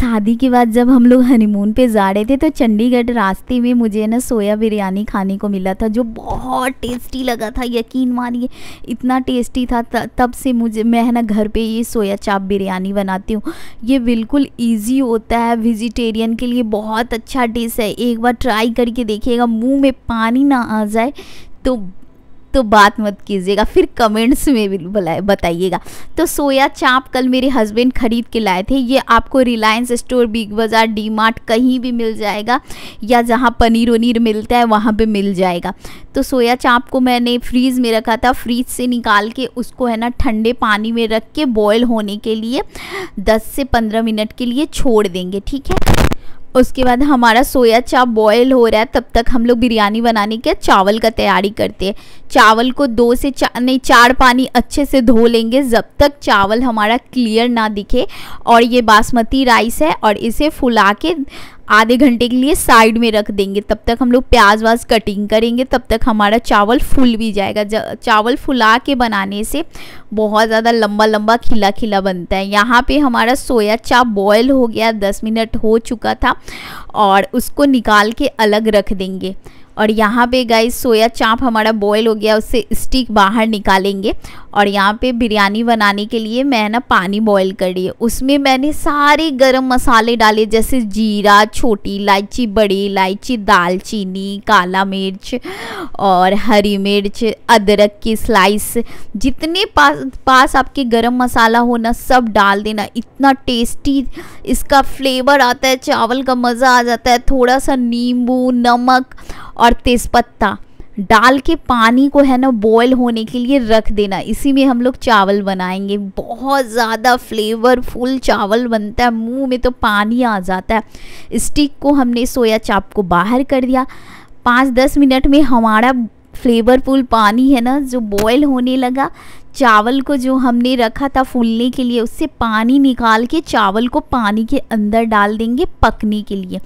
शादी के बाद जब हम लोग हनीमून पे जा रहे थे तो चंडीगढ़ रास्ते में मुझे ना सोया बिरयानी खाने को मिला था जो बहुत टेस्टी लगा था यकीन मानिए इतना टेस्टी था तब से मुझे मैं ना घर पे ये सोया चाप बिरयानी बनाती हूँ ये बिल्कुल इजी होता है वेजिटेरियन के लिए बहुत अच्छा डिश है एक बार ट्राई करके देखिएगा मुँह में पानी ना आ जाए तो तो बात मत कीजिएगा फिर कमेंट्स में भी बताइएगा तो सोया चाप कल मेरे हस्बैंड ख़रीद के लाए थे ये आपको Reliance store Big Bazaar D Mart कहीं भी मिल जाएगा या जहाँ पनीर वनीर मिलता है वहाँ पे मिल जाएगा तो सोया चाप को मैंने फ्रीज़ में रखा था फ्रीज से निकाल के उसको है ना ठंडे पानी में रख के बॉयल होने के लिए दस से पंद्रह मिनट के लिए छोड़ देंगे ठीक है उसके बाद हमारा सोया चाप बॉयल हो रहा है तब तक हम लोग बिरयानी बनाने के चावल का तैयारी करते हैं चावल को दो से चार नहीं चार पानी अच्छे से धो लेंगे जब तक चावल हमारा क्लियर ना दिखे और ये बासमती राइस है और इसे फुला के आधे घंटे के लिए साइड में रख देंगे तब तक हम लोग प्याज व्याज़ कटिंग करेंगे तब तक हमारा चावल फूल भी जाएगा चावल फुला के बनाने से बहुत ज़्यादा लंबा लंबा खिला खिला बनता है यहाँ पे हमारा सोया चाप बॉयल हो गया दस मिनट हो चुका था और उसको निकाल के अलग रख देंगे और यहाँ पे गाइस सोया चाप हमारा बॉयल हो गया उससे स्टिक बाहर निकालेंगे और यहाँ पे बिरयानी बनाने के लिए मैं ना पानी बॉईल कर रही है उसमें मैंने सारे गरम मसाले डाले जैसे जीरा छोटी इलायची बड़ी इलायची दालचीनी काला मिर्च और हरी मिर्च अदरक की स्लाइस जितने पास पास आपके गरम मसाला हो ना सब डाल देना इतना टेस्टी इसका फ्लेवर आता है चावल का मज़ा आ जाता है थोड़ा सा नींबू नमक और तेज़पत्ता डाल के पानी को है ना बॉयल होने के लिए रख देना इसी में हम लोग चावल बनाएंगे बहुत ज़्यादा फ्लेवरफुल चावल बनता है मुंह में तो पानी आ जाता है स्टिक को हमने सोया चाप को बाहर कर दिया पाँच दस मिनट में हमारा फ्लेवरफुल पानी है ना जो बॉयल होने लगा चावल को जो हमने रखा था फूलने के लिए उससे पानी निकाल के चावल को पानी के अंदर डाल देंगे पकने के लिए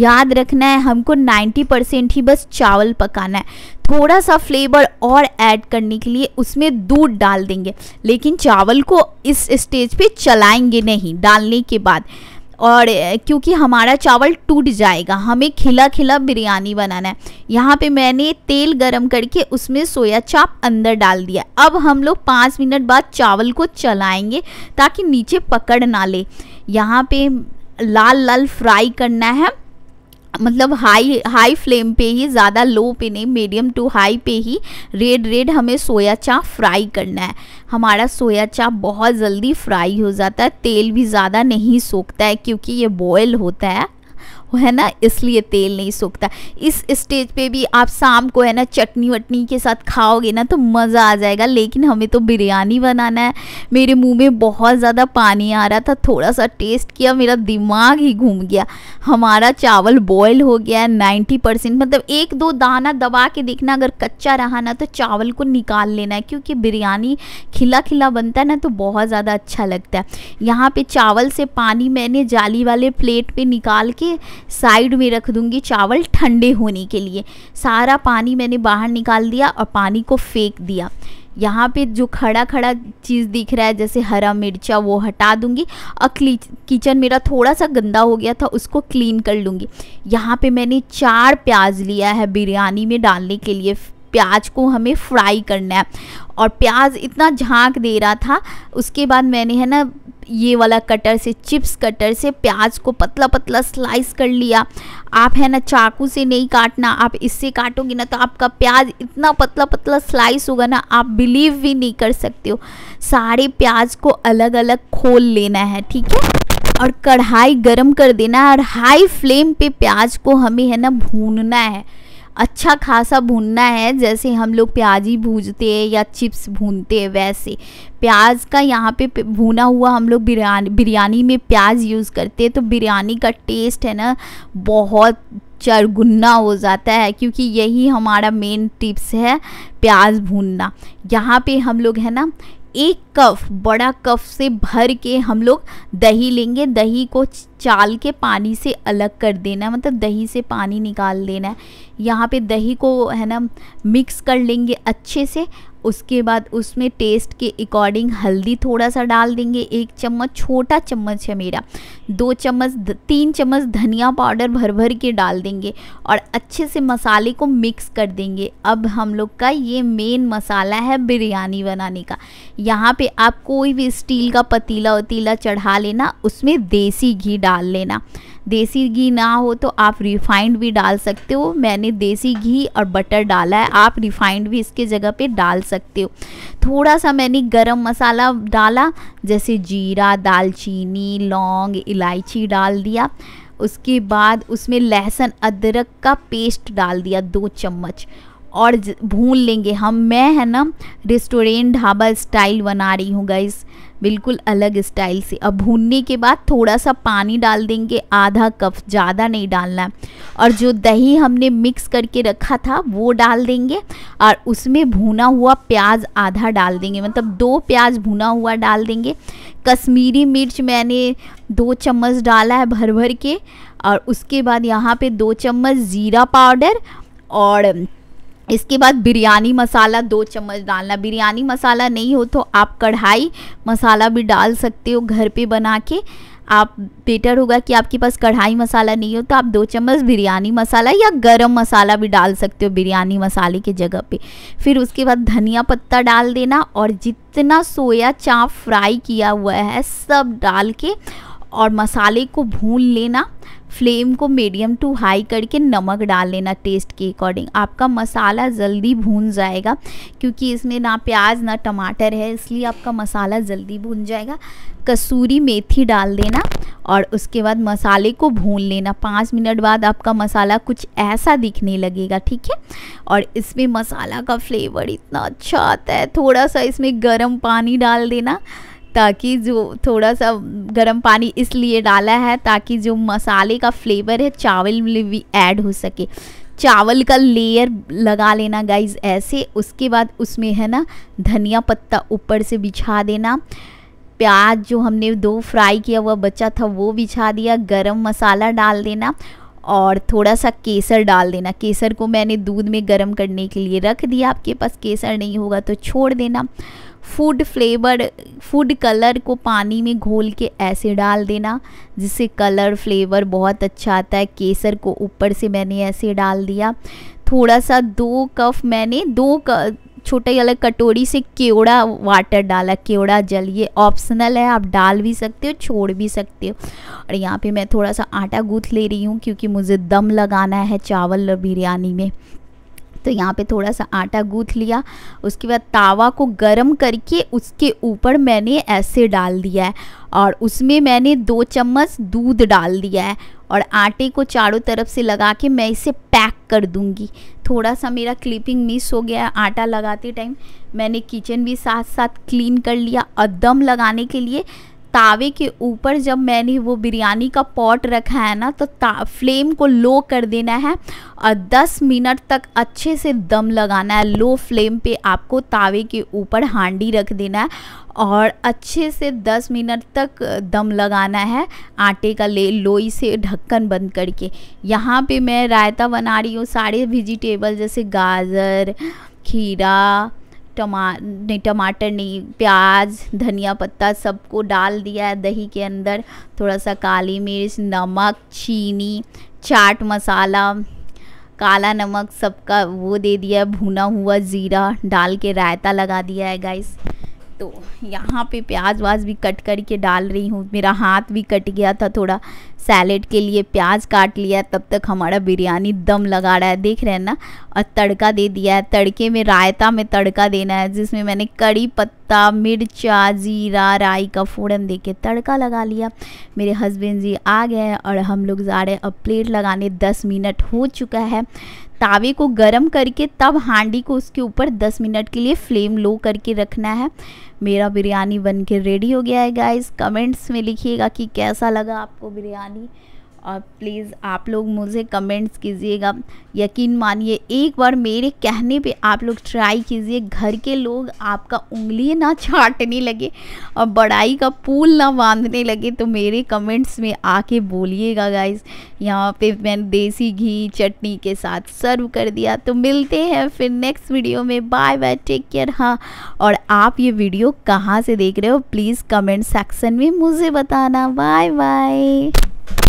याद रखना है हमको 90 परसेंट ही बस चावल पकाना है थोड़ा सा फ्लेवर और ऐड करने के लिए उसमें दूध डाल देंगे लेकिन चावल को इस स्टेज पे चलाएंगे नहीं डालने के बाद और क्योंकि हमारा चावल टूट जाएगा हमें खिला खिला बिरयानी बनाना है यहाँ पे मैंने तेल गरम करके उसमें सोया चाप अंदर डाल दिया अब हम लोग पाँच मिनट बाद चावल को चलाएंगे ताकि नीचे पकड़ ना ले यहाँ पे लाल लाल फ्राई करना है मतलब हाई हाई फ्लेम पे ही ज़्यादा लो पे नहीं मीडियम टू हाई पे ही रेड रेड हमें सोया चाप फ्राई करना है हमारा सोया चाप बहुत जल्दी फ्राई हो जाता है तेल भी ज़्यादा नहीं सोखता है क्योंकि ये बॉयल होता है है ना इसलिए तेल नहीं सूखता इस स्टेज पे भी आप शाम को है ना चटनी वटनी के साथ खाओगे ना तो मज़ा आ जाएगा लेकिन हमें तो बिरयानी बनाना है मेरे मुंह में बहुत ज़्यादा पानी आ रहा था थोड़ा सा टेस्ट किया मेरा दिमाग ही घूम गया हमारा चावल बॉयल हो गया नाइन्टी परसेंट मतलब एक दो दाना दबा के देखना अगर कच्चा रहा ना तो चावल को निकाल लेना है क्योंकि बिरयानी खिला खिला बनता है ना तो बहुत ज़्यादा अच्छा लगता है यहाँ पर चावल से पानी मैंने जाली वाले प्लेट पर निकाल के साइड में रख दूँगी चावल ठंडे होने के लिए सारा पानी मैंने बाहर निकाल दिया और पानी को फेंक दिया यहाँ पे जो खड़ा खड़ा चीज़ दिख रहा है जैसे हरा मिर्चा वो हटा दूंगी और किचन मेरा थोड़ा सा गंदा हो गया था उसको क्लीन कर लूँगी यहाँ पे मैंने चार प्याज लिया है बिरयानी में डालने के लिए प्याज को हमें फ्राई करना है और प्याज इतना झांक दे रहा था उसके बाद मैंने है ना ये वाला कटर से चिप्स कटर से प्याज को पतला पतला स्लाइस कर लिया आप है ना चाकू से नहीं काटना आप इससे काटोगे ना तो आपका प्याज इतना पतला पतला स्लाइस होगा ना आप बिलीव भी नहीं कर सकते हो सारे प्याज को अलग अलग खोल लेना है ठीक है और कढ़ाई गरम कर देना है और हाई फ्लेम पे प्याज को हमें है ना भूनना है अच्छा खासा भूनना है जैसे हम लोग प्याजी भूजते हैं या चिप्स भूनते हैं वैसे प्याज का यहाँ पे भुना हुआ हम लोग बिरयानी बिरयानी में प्याज यूज़ करते हैं तो बिरयानी का टेस्ट है ना बहुत चरगुन्ना हो जाता है क्योंकि यही हमारा मेन टिप्स है प्याज भूनना यहाँ पे हम लोग है ना एक कफ बड़ा कफ से भर के हम लोग दही लेंगे दही को चाल के पानी से अलग कर देना है मतलब दही से पानी निकाल देना है यहाँ पे दही को है ना मिक्स कर लेंगे अच्छे से उसके बाद उसमें टेस्ट के अकॉर्डिंग हल्दी थोड़ा सा डाल देंगे एक चम्मच छोटा चम्मच है मेरा दो चम्मच तीन चम्मच धनिया पाउडर भर भर के डाल देंगे और अच्छे से मसाले को मिक्स कर देंगे अब हम लोग का ये मेन मसाला है बिरयानी बनाने का यहाँ पे आप कोई भी स्टील का पतीला वतीला चढ़ा लेना उसमें देसी घी डाल लेना देसी घी ना हो तो आप रिफाइंड भी डाल सकते हो मैंने देसी घी और बटर डाला है आप रिफाइंड भी इसके जगह पे डाल सकते हो थोड़ा सा मैंने गरम मसाला डाला जैसे जीरा दालचीनी लौंग इलायची डाल दिया उसके बाद उसमें लहसुन अदरक का पेस्ट डाल दिया दो चम्मच और भून लेंगे हम मैं है ना रेस्टोरेंट ढाबा स्टाइल बना रही हूँ गाइस बिल्कुल अलग स्टाइल से अब भूनने के बाद थोड़ा सा पानी डाल देंगे आधा कप ज़्यादा नहीं डालना और जो दही हमने मिक्स करके रखा था वो डाल देंगे और उसमें भुना हुआ प्याज आधा डाल देंगे मतलब दो प्याज भुना हुआ डाल देंगे कश्मीरी मिर्च मैंने दो चम्मच डाला है भर भर के और उसके बाद यहाँ पे दो चम्मच ज़ीरा पाउडर और इसके बाद बिरयानी मसाला दो चम्मच डालना बिरयानी मसाला नहीं हो तो आप कढ़ाई मसाला भी डाल सकते हो घर पे बना के आप बेटर होगा कि आपके पास कढ़ाई मसाला नहीं हो तो आप दो चम्मच बिरयानी मसाला या गरम मसाला भी डाल सकते हो बिरयानी मसाले के जगह पे फिर उसके बाद धनिया पत्ता डाल देना और जितना सोया चाप फ्राई किया हुआ है सब डाल के और मसाले को भून लेना फ्लेम को मीडियम टू हाई करके नमक डाल लेना टेस्ट के अकॉर्डिंग आपका मसाला जल्दी भून जाएगा क्योंकि इसमें ना प्याज ना टमाटर है इसलिए आपका मसाला जल्दी भून जाएगा कसूरी मेथी डाल देना और उसके बाद मसाले को भून लेना पाँच मिनट बाद आपका मसाला कुछ ऐसा दिखने लगेगा ठीक है और इसमें मसाला का फ्लेवर इतना अच्छा आता है थोड़ा सा इसमें गर्म पानी डाल देना ताकि जो थोड़ा सा गर्म पानी इसलिए डाला है ताकि जो मसाले का फ्लेवर है चावल में भी ऐड हो सके चावल का लेयर लगा लेना गाइज ऐसे उसके बाद उसमें है ना धनिया पत्ता ऊपर से बिछा देना प्याज जो हमने दो फ्राई किया हुआ बचा था वो बिछा दिया गरम मसाला डाल देना और थोड़ा सा केसर डाल देना केसर को मैंने दूध में गर्म करने के लिए रख दिया आपके पास केसर नहीं होगा तो छोड़ देना फूड फ्लेवर फूड कलर को पानी में घोल के ऐसे डाल देना जिससे कलर फ्लेवर बहुत अच्छा आता है केसर को ऊपर से मैंने ऐसे डाल दिया थोड़ा सा दो कफ मैंने दो क, छोटे अलग कटोरी से केवड़ा वाटर डाला केवड़ा जल ये ऑप्शनल है आप डाल भी सकते हो छोड़ भी सकते हो और यहाँ पे मैं थोड़ा सा आटा गूँथ ले रही हूँ क्योंकि मुझे दम लगाना है चावल और बिरयानी में तो यहाँ पे थोड़ा सा आटा गूँथ लिया उसके बाद तावा को गर्म करके उसके ऊपर मैंने ऐसे डाल दिया है और उसमें मैंने दो चम्मच दूध डाल दिया है और आटे को चारों तरफ से लगा के मैं इसे पैक कर दूंगी थोड़ा सा मेरा क्लिपिंग मिस हो गया आटा लगाते टाइम मैंने किचन भी साथ साथ क्लीन कर लिया और दम लगाने के लिए तावे के ऊपर जब मैंने वो बिरयानी का पॉट रखा है ना तो फ्लेम को लो कर देना है और 10 मिनट तक अच्छे से दम लगाना है लो फ्लेम पे आपको तावे के ऊपर हांडी रख देना है और अच्छे से 10 मिनट तक दम लगाना है आटे का ले लोई से ढक्कन बंद करके यहाँ पे मैं रायता बना रही हूँ सारे वेजिटेबल जैसे गाजर खीरा टमा नहीं टमाटर नहीं प्याज धनिया पत्ता सबको डाल दिया है दही के अंदर थोड़ा सा काली मिर्च नमक चीनी चाट मसाला काला नमक सबका वो दे दिया है भुना हुआ ज़ीरा डाल के रायता लगा दिया है गाइस तो यहाँ पे प्याज व्याज़ भी कट करके डाल रही हूँ मेरा हाथ भी कट गया था थोड़ा सैलेड के लिए प्याज काट लिया तब तक हमारा बिरयानी दम लगा रहा है देख रहे हैं ना और तड़का दे दिया है तड़के में रायता में तड़का देना है जिसमें मैंने कड़ी पत्ता मिर्चा जीरा राई का फ़ोड़न दे के तड़का लगा लिया मेरे हस्बैंड जी आ गए और हम लोग जा रहे हैं अब प्लेट लगाने दस मिनट हो चुका है तावे को गर्म करके तब हांडी को उसके ऊपर 10 मिनट के लिए फ्लेम लो करके रखना है मेरा बिरयानी बन के रेडी हो गया है गाइस कमेंट्स में लिखिएगा कि कैसा लगा आपको बिरयानी और प्लीज़ आप लोग मुझे कमेंट्स कीजिएगा यकीन मानिए एक बार मेरे कहने पे आप लोग ट्राई कीजिए घर के लोग आपका उंगली ना छाटने लगे और बड़ाई का पुल ना बांधने लगे तो मेरे कमेंट्स में आके बोलिएगा गाइस यहाँ पे मैंने देसी घी चटनी के साथ सर्व कर दिया तो मिलते हैं फिर नेक्स्ट वीडियो में बाय बाय टेक केयर हाँ और आप ये वीडियो कहाँ से देख रहे हो प्लीज़ कमेंट सेक्शन में मुझे बताना बाय बाय